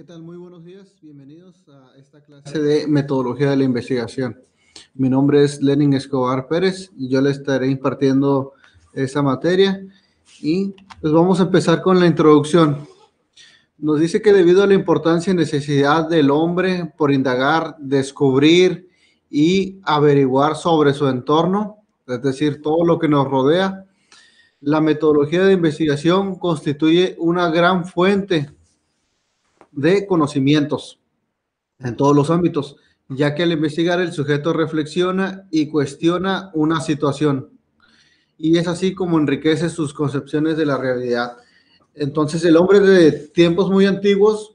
¿Qué tal? Muy buenos días. Bienvenidos a esta clase de metodología de la investigación. Mi nombre es Lenin Escobar Pérez y yo le estaré impartiendo esta materia. Y pues vamos a empezar con la introducción. Nos dice que debido a la importancia y necesidad del hombre por indagar, descubrir y averiguar sobre su entorno, es decir, todo lo que nos rodea, la metodología de investigación constituye una gran fuente de conocimientos en todos los ámbitos, ya que al investigar el sujeto reflexiona y cuestiona una situación. Y es así como enriquece sus concepciones de la realidad. Entonces el hombre de tiempos muy antiguos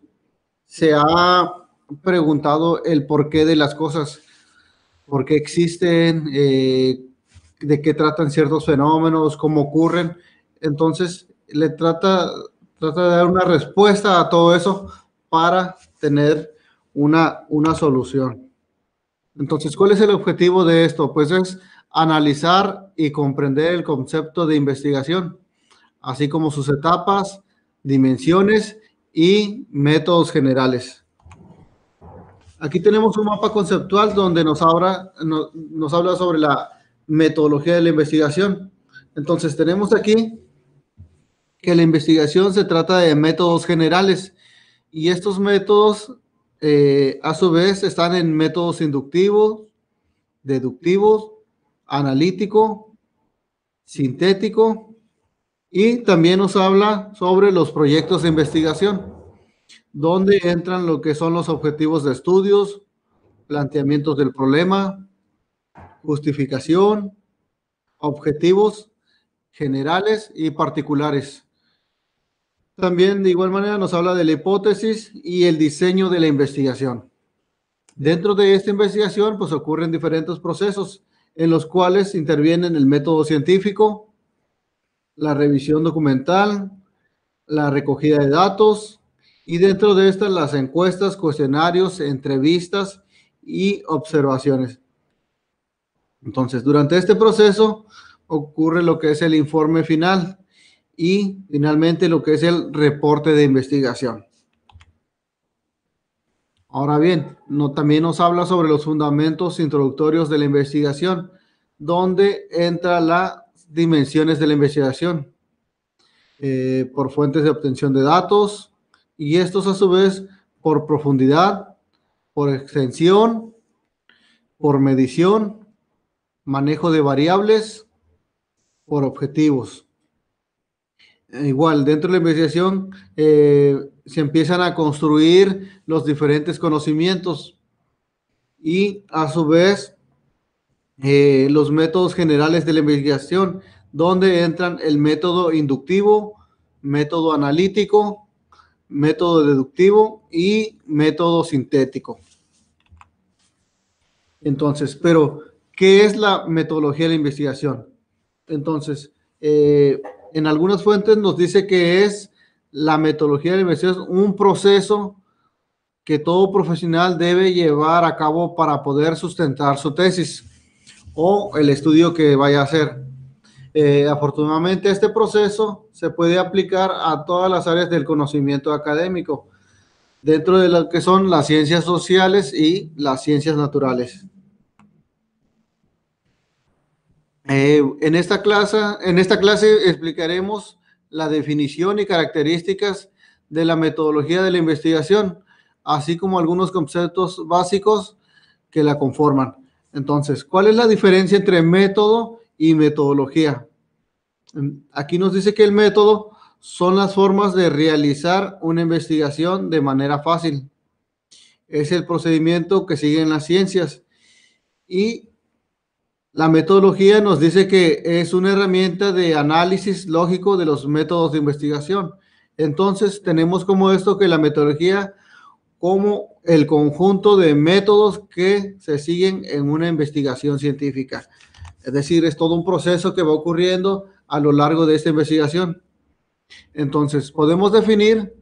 se ha preguntado el porqué de las cosas, por qué existen, eh, de qué tratan ciertos fenómenos, cómo ocurren. Entonces le trata, trata de dar una respuesta a todo eso para tener una, una solución. Entonces, ¿cuál es el objetivo de esto? Pues es analizar y comprender el concepto de investigación, así como sus etapas, dimensiones y métodos generales. Aquí tenemos un mapa conceptual donde nos habla, nos, nos habla sobre la metodología de la investigación. Entonces tenemos aquí que la investigación se trata de métodos generales y estos métodos, eh, a su vez, están en métodos inductivos, deductivos, analítico, sintético, y también nos habla sobre los proyectos de investigación, donde entran lo que son los objetivos de estudios, planteamientos del problema, justificación, objetivos generales y particulares. También de igual manera nos habla de la hipótesis y el diseño de la investigación. Dentro de esta investigación pues ocurren diferentes procesos en los cuales intervienen el método científico, la revisión documental, la recogida de datos y dentro de estas las encuestas, cuestionarios, entrevistas y observaciones. Entonces, durante este proceso ocurre lo que es el informe final, y finalmente lo que es el reporte de investigación. Ahora bien, no, también nos habla sobre los fundamentos introductorios de la investigación, donde entra las dimensiones de la investigación eh, por fuentes de obtención de datos y estos a su vez por profundidad, por extensión, por medición, manejo de variables, por objetivos. Igual, dentro de la investigación eh, se empiezan a construir los diferentes conocimientos y a su vez eh, los métodos generales de la investigación, donde entran el método inductivo, método analítico, método deductivo y método sintético. Entonces, pero, ¿qué es la metodología de la investigación? Entonces, eh, en algunas fuentes nos dice que es la metodología de la investigación, un proceso que todo profesional debe llevar a cabo para poder sustentar su tesis o el estudio que vaya a hacer. Eh, afortunadamente este proceso se puede aplicar a todas las áreas del conocimiento académico, dentro de lo que son las ciencias sociales y las ciencias naturales. Eh, en, esta clase, en esta clase explicaremos la definición y características de la metodología de la investigación, así como algunos conceptos básicos que la conforman. Entonces, ¿cuál es la diferencia entre método y metodología? Aquí nos dice que el método son las formas de realizar una investigación de manera fácil. Es el procedimiento que siguen las ciencias. Y la metodología nos dice que es una herramienta de análisis lógico de los métodos de investigación. Entonces tenemos como esto que la metodología como el conjunto de métodos que se siguen en una investigación científica. Es decir, es todo un proceso que va ocurriendo a lo largo de esta investigación. Entonces, podemos definir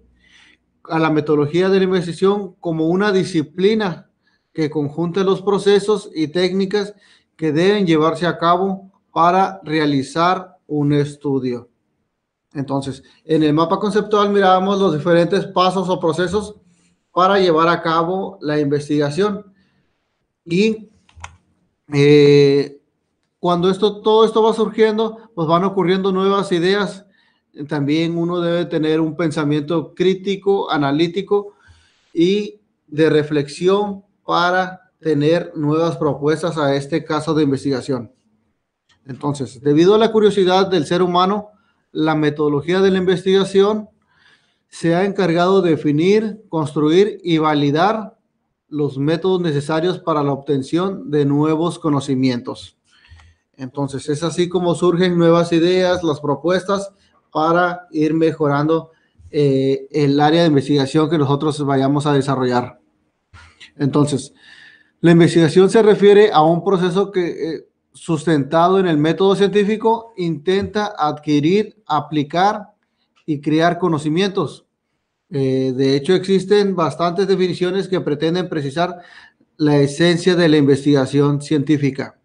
a la metodología de la investigación como una disciplina que conjunta los procesos y técnicas que deben llevarse a cabo para realizar un estudio. Entonces, en el mapa conceptual miramos los diferentes pasos o procesos para llevar a cabo la investigación. Y eh, cuando esto, todo esto va surgiendo, pues van ocurriendo nuevas ideas. También uno debe tener un pensamiento crítico, analítico y de reflexión para tener nuevas propuestas a este caso de investigación. Entonces, debido a la curiosidad del ser humano, la metodología de la investigación se ha encargado de definir, construir y validar los métodos necesarios para la obtención de nuevos conocimientos. Entonces, es así como surgen nuevas ideas, las propuestas para ir mejorando eh, el área de investigación que nosotros vayamos a desarrollar. Entonces, la investigación se refiere a un proceso que, eh, sustentado en el método científico, intenta adquirir, aplicar y crear conocimientos. Eh, de hecho, existen bastantes definiciones que pretenden precisar la esencia de la investigación científica.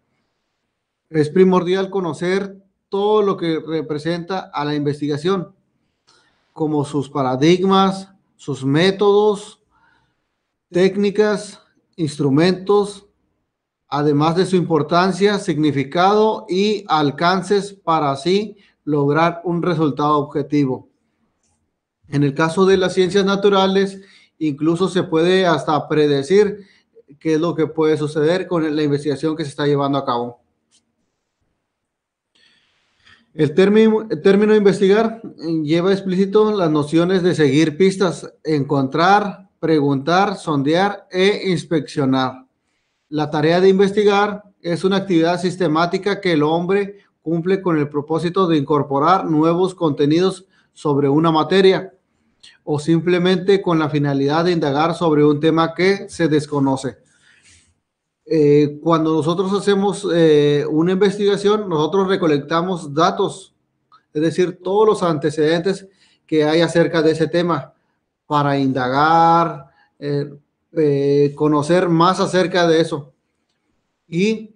Es primordial conocer todo lo que representa a la investigación, como sus paradigmas, sus métodos, técnicas, instrumentos, además de su importancia, significado y alcances para así lograr un resultado objetivo. En el caso de las ciencias naturales, incluso se puede hasta predecir qué es lo que puede suceder con la investigación que se está llevando a cabo. El término, término investigar eh, lleva explícito las nociones de seguir pistas, encontrar, preguntar, sondear e inspeccionar. La tarea de investigar es una actividad sistemática que el hombre cumple con el propósito de incorporar nuevos contenidos sobre una materia o simplemente con la finalidad de indagar sobre un tema que se desconoce. Eh, cuando nosotros hacemos eh, una investigación, nosotros recolectamos datos, es decir, todos los antecedentes que hay acerca de ese tema para indagar, eh, eh, conocer más acerca de eso y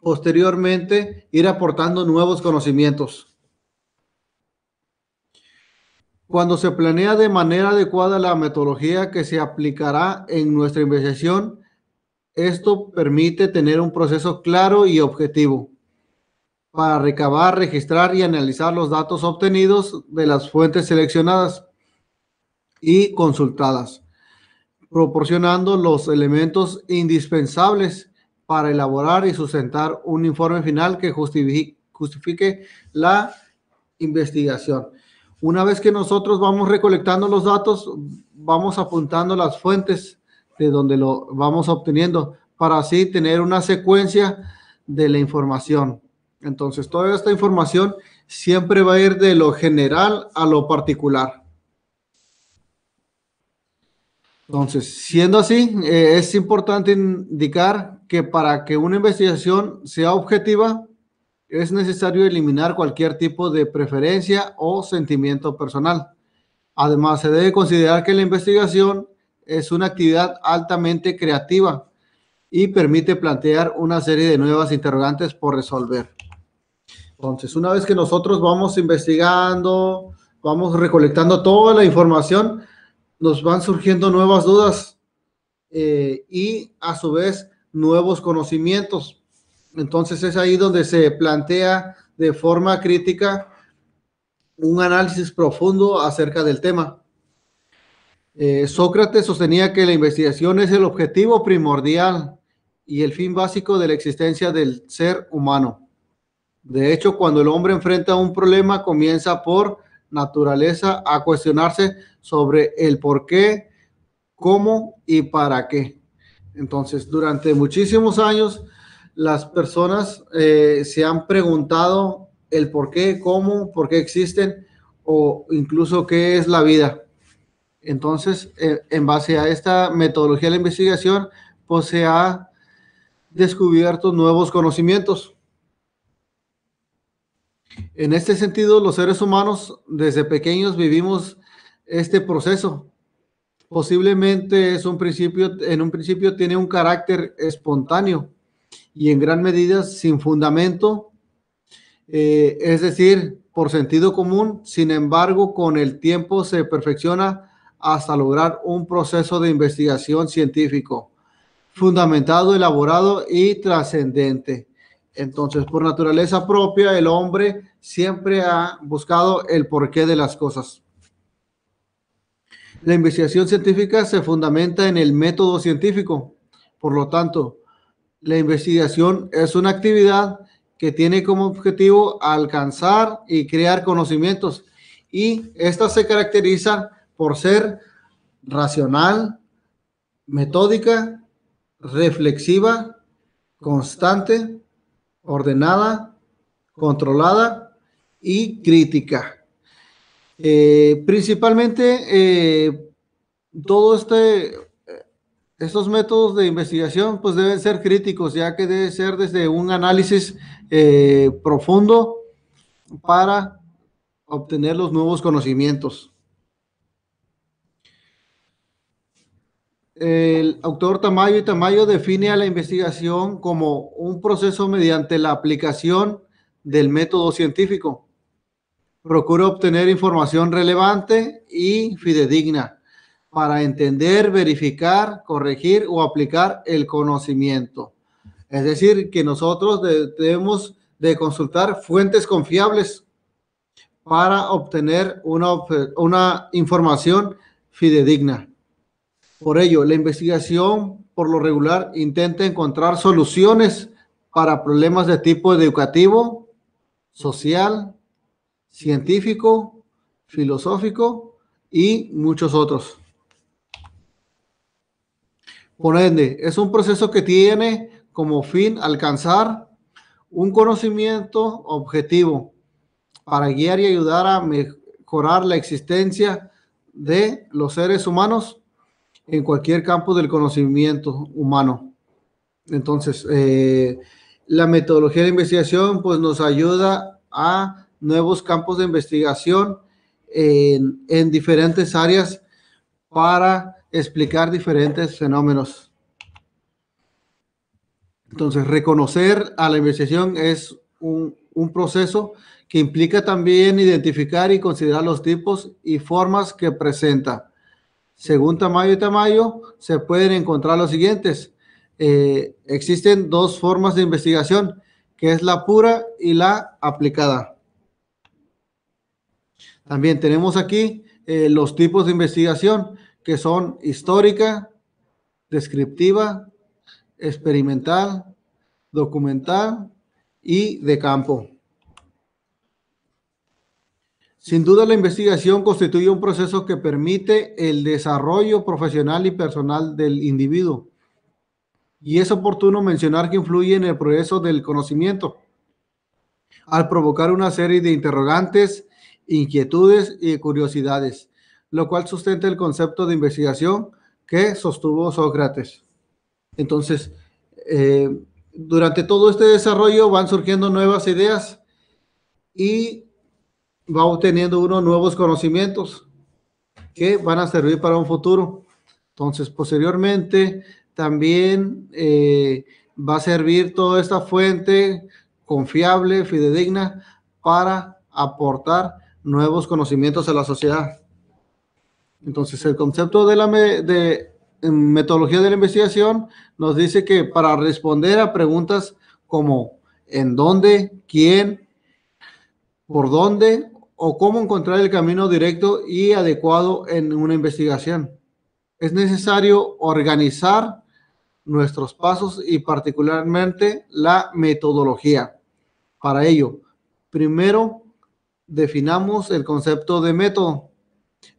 posteriormente ir aportando nuevos conocimientos. Cuando se planea de manera adecuada la metodología que se aplicará en nuestra investigación, esto permite tener un proceso claro y objetivo para recabar, registrar y analizar los datos obtenidos de las fuentes seleccionadas y consultadas, proporcionando los elementos indispensables para elaborar y sustentar un informe final que justifique, la investigación. Una vez que nosotros vamos recolectando los datos, vamos apuntando las fuentes de donde lo vamos obteniendo para así tener una secuencia de la información. Entonces, toda esta información siempre va a ir de lo general a lo particular. Entonces, siendo así, eh, es importante indicar que para que una investigación sea objetiva, es necesario eliminar cualquier tipo de preferencia o sentimiento personal. Además, se debe considerar que la investigación es una actividad altamente creativa y permite plantear una serie de nuevas interrogantes por resolver. Entonces, una vez que nosotros vamos investigando, vamos recolectando toda la información, nos van surgiendo nuevas dudas eh, y a su vez nuevos conocimientos. Entonces es ahí donde se plantea de forma crítica un análisis profundo acerca del tema. Eh, Sócrates sostenía que la investigación es el objetivo primordial y el fin básico de la existencia del ser humano. De hecho, cuando el hombre enfrenta un problema, comienza por naturaleza a cuestionarse sobre el por qué, cómo y para qué. Entonces, durante muchísimos años, las personas eh, se han preguntado el por qué, cómo, por qué existen o incluso qué es la vida. Entonces, eh, en base a esta metodología de la investigación, pues se ha descubierto nuevos conocimientos. En este sentido, los seres humanos desde pequeños vivimos este proceso. Posiblemente es un principio, en un principio tiene un carácter espontáneo y en gran medida sin fundamento, eh, es decir, por sentido común, sin embargo, con el tiempo se perfecciona hasta lograr un proceso de investigación científico fundamentado, elaborado y trascendente. Entonces, por naturaleza propia, el hombre siempre ha buscado el porqué de las cosas. La investigación científica se fundamenta en el método científico. Por lo tanto, la investigación es una actividad que tiene como objetivo alcanzar y crear conocimientos. Y esta se caracteriza por ser racional, metódica, reflexiva, constante, ordenada, controlada y crítica. Eh, principalmente, eh, todos este, eh, estos métodos de investigación pues deben ser críticos, ya que debe ser desde un análisis profundo para obtener los nuevos conocimientos. el autor Tamayo y Tamayo define a la investigación como un proceso mediante la aplicación del método científico. Procura obtener información relevante y fidedigna para entender, verificar, corregir o aplicar el conocimiento. Es decir, que nosotros debemos de consultar fuentes confiables para obtener una, una información fidedigna. Por ello, la investigación, por lo regular, intenta encontrar soluciones para problemas de tipo educativo, social, científico, filosófico y muchos otros. Por ende, es un proceso que tiene como fin alcanzar un conocimiento objetivo para guiar y ayudar a mejorar la existencia de los seres humanos en cualquier campo del conocimiento humano. Entonces, eh, la metodología de investigación pues, nos ayuda a nuevos campos de investigación en, diferentes áreas para explicar diferentes fenómenos. Entonces, reconocer a la investigación es un, proceso que implica también identificar y considerar los tipos y formas que presenta. Según tamaño y tamaño, se pueden encontrar los siguientes. Eh, existen dos formas de investigación, que es la pura y la aplicada. También tenemos aquí eh, los tipos de investigación, que son histórica, descriptiva, experimental, documental y de campo. Sin duda, la investigación constituye un proceso que permite el desarrollo profesional y personal del individuo. Y es oportuno mencionar que influye en el progreso del conocimiento, al provocar una serie de interrogantes, inquietudes y curiosidades, lo cual sustenta el concepto de investigación que sostuvo Sócrates. Entonces, eh, durante todo este desarrollo van surgiendo nuevas ideas y va obteniendo unos nuevos conocimientos que van a servir para un futuro. Entonces, posteriormente, también eh, va a servir toda esta fuente confiable, fidedigna, para aportar nuevos conocimientos a la sociedad. Entonces, el concepto de la de, metodología de la investigación nos dice que para responder a preguntas como en dónde, quién, por dónde o cómo encontrar el camino directo y adecuado en una investigación. Es necesario organizar nuestros pasos y particularmente la metodología. Para ello, primero definamos el concepto de método.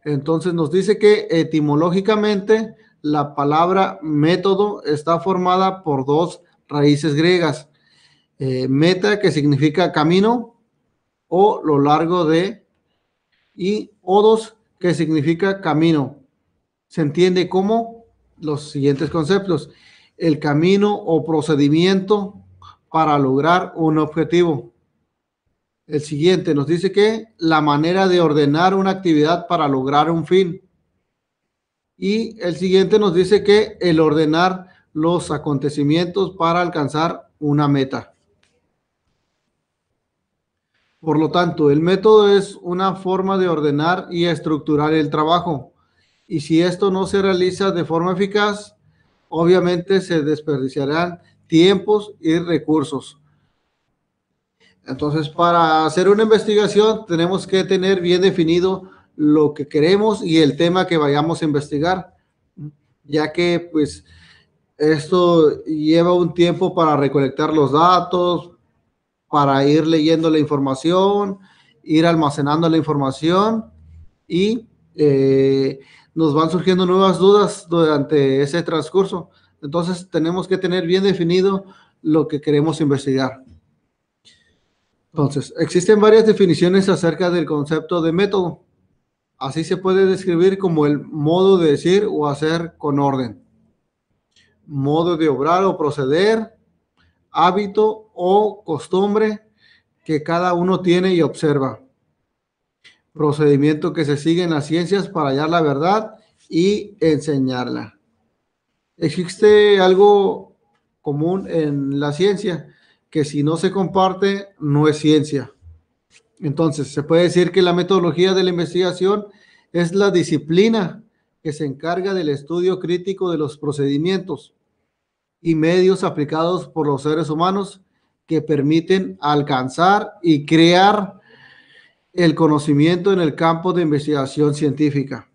Entonces nos dice que etimológicamente la palabra método está formada por dos raíces griegas. Eh, meta, que significa camino, o lo largo de y o dos que significa camino. Se entiende como los siguientes conceptos. El camino o procedimiento para lograr un objetivo. El siguiente nos dice que la manera de ordenar una actividad para lograr un fin. Y el siguiente nos dice que el ordenar los acontecimientos para alcanzar una meta. Por lo tanto, el método es una forma de ordenar y estructurar el trabajo. Y si esto no se realiza de forma eficaz, obviamente se desperdiciarán tiempos y recursos. Entonces, para hacer una investigación tenemos que tener bien definido lo que queremos y el tema que vayamos a investigar, ya que pues esto lleva un tiempo para recolectar los datos, para ir leyendo la información, ir almacenando la información y eh, nos van surgiendo nuevas dudas durante ese transcurso. Entonces tenemos que tener bien definido lo que queremos investigar. Entonces, existen varias definiciones acerca del concepto de método. Así se puede describir como el modo de decir o hacer con orden, modo de obrar o proceder, hábito o costumbre que cada uno tiene y observa. Procedimiento que se sigue en las ciencias para hallar la verdad y enseñarla. Existe algo común en la ciencia, que si no se comparte, no es ciencia. Entonces, se puede decir que la metodología de la investigación es la disciplina que se encarga del estudio crítico de los procedimientos, y medios aplicados por los seres humanos que permiten alcanzar y crear el conocimiento en el campo de investigación científica.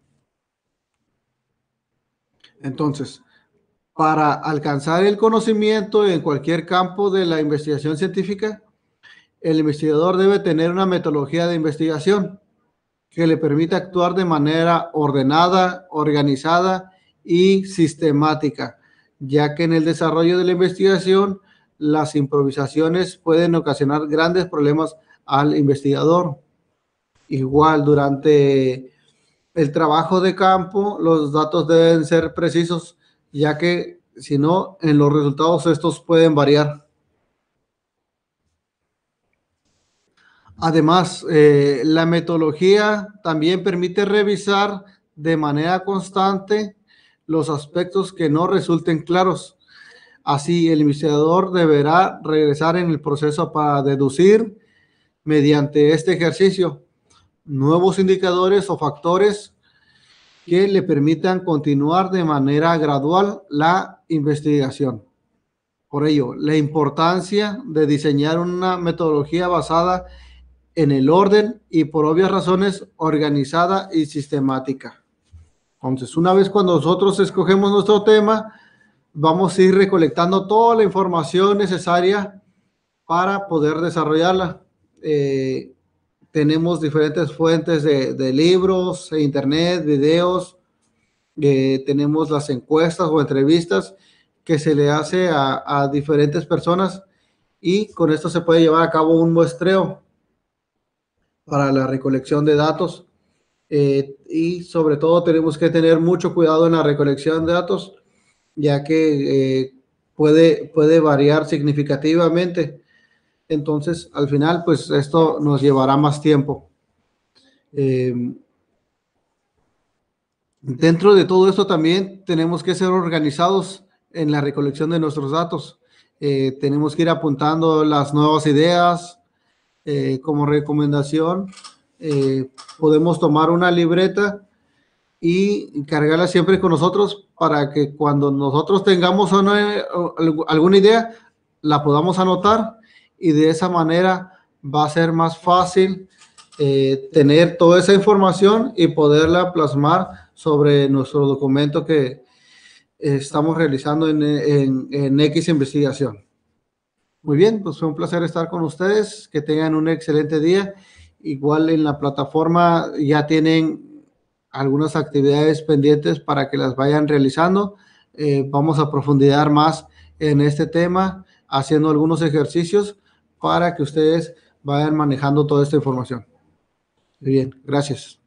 Entonces, para alcanzar el conocimiento en cualquier campo de la investigación científica, el investigador debe tener una metodología de investigación que le permita actuar de manera ordenada, organizada y sistemática ya que en el desarrollo de la investigación las improvisaciones pueden ocasionar grandes problemas al investigador. Igual, durante el trabajo de campo, los datos deben ser precisos, ya que si no, en los resultados estos pueden variar. Además, eh, la metodología también permite revisar de manera constante los aspectos que no resulten claros. Así, el investigador deberá regresar en el proceso para deducir mediante este ejercicio nuevos indicadores o factores que le permitan continuar de manera gradual la investigación. Por ello, la importancia de diseñar una metodología basada en el orden y por obvias razones organizada y sistemática. Entonces, una vez cuando nosotros escogemos nuestro tema, vamos a ir recolectando toda la información necesaria para poder desarrollarla. Eh, tenemos diferentes fuentes de, de, libros, internet, videos, eh, tenemos las encuestas o entrevistas que se le hace a, a, diferentes personas y con esto se puede llevar a cabo un muestreo para la recolección de datos eh, y sobre todo tenemos que tener mucho cuidado en la recolección de datos, ya que eh, puede, puede variar significativamente. Entonces, al final, pues esto nos llevará más tiempo. Em, dentro de todo esto también tenemos que ser organizados en la recolección de nuestros datos. Eh, tenemos que ir apuntando las nuevas ideas como recomendación. Eh, podemos tomar una libreta y cargarla siempre con nosotros para que cuando nosotros tengamos alguna idea, la podamos anotar y de esa manera va a ser más fácil eh, tener toda esa información y poderla plasmar sobre nuestro documento que estamos realizando en, en X investigación. Muy bien, pues fue un placer estar con ustedes, que tengan un excelente día Igual en la plataforma ya tienen algunas actividades pendientes para que las vayan realizando. Eh, vamos a profundizar más en este tema, haciendo algunos ejercicios para que ustedes vayan manejando toda esta información. Muy bien, gracias.